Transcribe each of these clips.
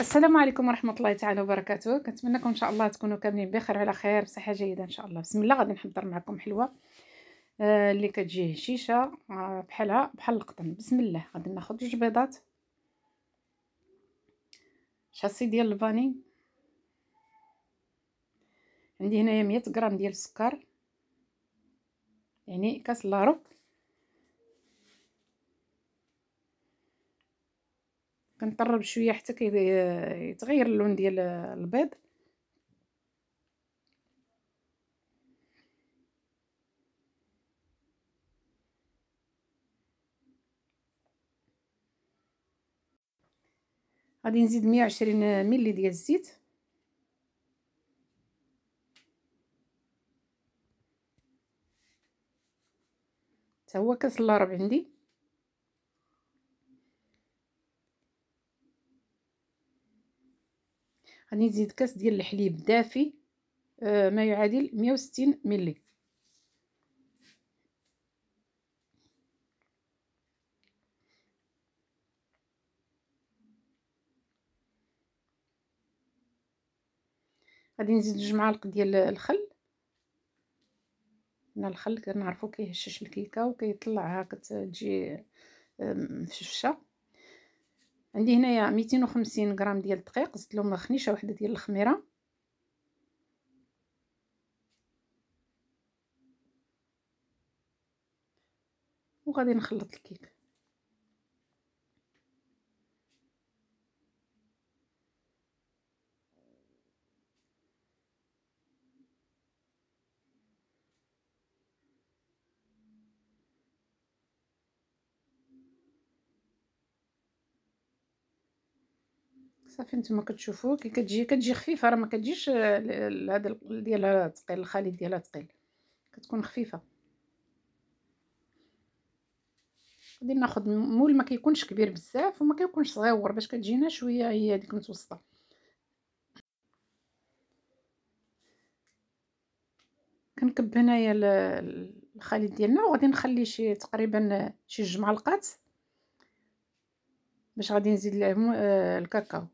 السلام عليكم ورحمه الله تعالى وبركاته كنتمنىكم ان شاء الله تكونوا كاملين بخير وعلى خير بصحه جيده ان شاء الله بسم الله غادي نحضر معكم حلوه آه اللي كتجي هشيشه آه، بحالها بحال القطن بسم الله غادي ناخذ جوج بيضات شاصي ديال الفاني عندي هنايا 100 غرام ديال السكر يعني كاس لاروك كنطرب شويه حتى كيتغير اللون ديال البيض غادي نزيد 120 ملي ديال الزيت حتى هو كاس الربع عندي غادي نزيد كاس ديال الحليب دافي آه ما يعادل 160 ملي غادي نزيد جوج معالق ديال الخل هنا الخل كنعرفو كيهشش الكيكه وكيطلع وكيطلعها تجي مفشفشه عندي هنايا ميتين وخمسين غرام ديال الدقيق زدت لهم خنيشه واحده ديال الخميره وغادي نخلط الكيك صافي نتوما كتشوفوا كي كتجي كتجي خفيفه راه ما كتجيش هذا آه، ديالها ثقيل الخليط ديالها ثقيل كتكون خفيفه غادي ناخذ مول ما كيكونش كبير بزاف وما كيكونش صغيور باش كتجينا شويه هي هذيك متوسطه كنكب هنايا الخليط ديالنا وغادي نخلي شي تقريبا شي جوج معلقات باش غادي نزيد آه، الكاكاو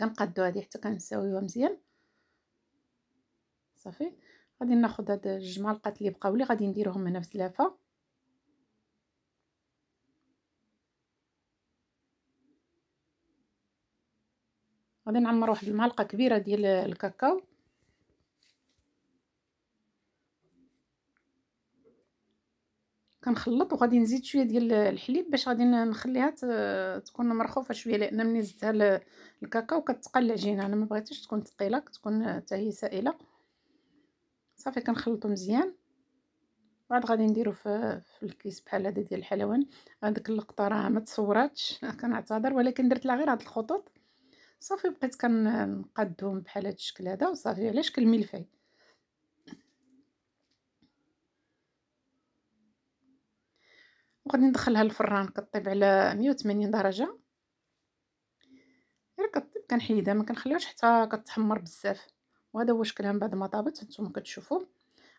كنقادو هادي حتى كنساويوها مزيان صافي غادي ناخذ هاد جوج معلقات اللي بقاو لي غادي نديرهم هنا في سلافه غادي نعمر واحد المعلقه كبيره ديال الكاكاو كنخلط وغادي نزيد شويه ديال الحليب باش غادي نخليها تكون مرخوفه شويه لان ملي زدتها الكاكاو كتقل العجينه انا ما بغيتش تكون ثقيله تكون حتى هي سائله صافي كنخلطو مزيان بعد غادي نديرو في, في الكيس بحال هذا ديال الحلوان هذيك اللقطه راه ما تصوراتش كنعتذر ولكن درت لها غير هاد الخطوط صافي بقيت كنقادهم بحال هاد الشكل هذا وصافي على شكل ملفي وغادي ندخلها للفران كطيب على 180 درجه غير كطيب كنحيدها ما كنخليهاش حتى كتحمر بزاف وهذا هو شكلها من بعد ما طابت نتوما كتشوفوا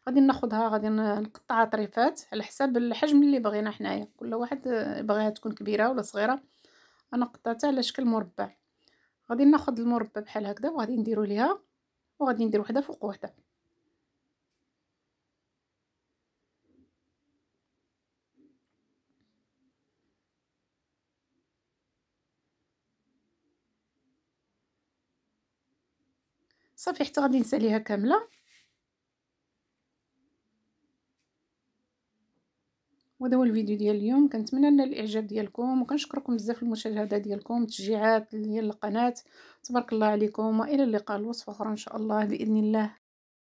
غادي ناخذها غادي نقطعها طريفات على حساب الحجم اللي بغينا حنايا كل واحد بغاها تكون كبيره ولا صغيره انا قطعتها على شكل مربع غادي ناخذ المربع بحال هكذا وغادي نديرو ليها وغادي ندير وحده فوق وحده صافي حتى غادي نساليها كامله وهذا هو الفيديو ديال اليوم كنتمنى ان الاعجاب ديالكم وكنشكركم بزاف المشاهده ديالكم تشجيعات ديال القناه تبارك الله عليكم والى اللقاء الوصفه اخرى ان شاء الله باذن الله